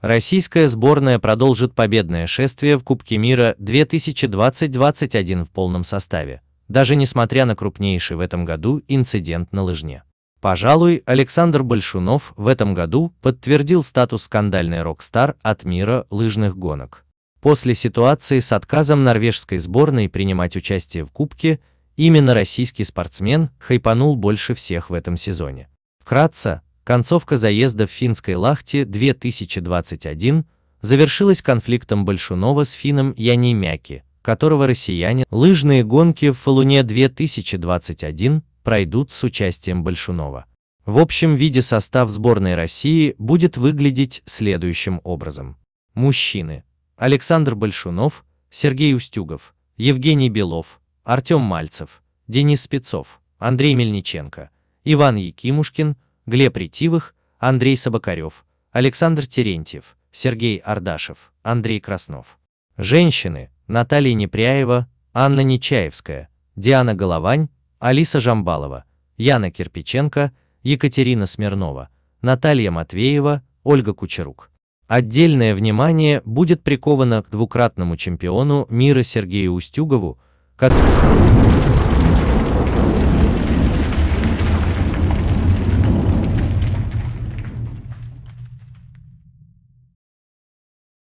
Российская сборная продолжит победное шествие в Кубке мира 2020-21 в полном составе, даже несмотря на крупнейший в этом году инцидент на лыжне. Пожалуй, Александр Большунов в этом году подтвердил статус скандальный рок-стар от мира лыжных гонок. После ситуации с отказом норвежской сборной принимать участие в Кубке, именно российский спортсмен хайпанул больше всех в этом сезоне. Вкратце, Концовка заезда в финской Лахте 2021 завершилась конфликтом Большунова с финном Яни Мяки, которого россияне лыжные гонки в Фалуне 2021 пройдут с участием Большунова. В общем виде состав сборной России будет выглядеть следующим образом. Мужчины. Александр Большунов, Сергей Устюгов, Евгений Белов, Артем Мальцев, Денис Спецов, Андрей Мельниченко, Иван Якимушкин, Глеб Ретивых, Андрей Собакарев, Александр Терентьев, Сергей Ардашев, Андрей Краснов. Женщины Наталья Непряева, Анна Нечаевская, Диана Головань, Алиса Жамбалова, Яна Кирпиченко, Екатерина Смирнова, Наталья Матвеева, Ольга Кучерук. Отдельное внимание будет приковано к двукратному чемпиону мира Сергею Устюгову, который...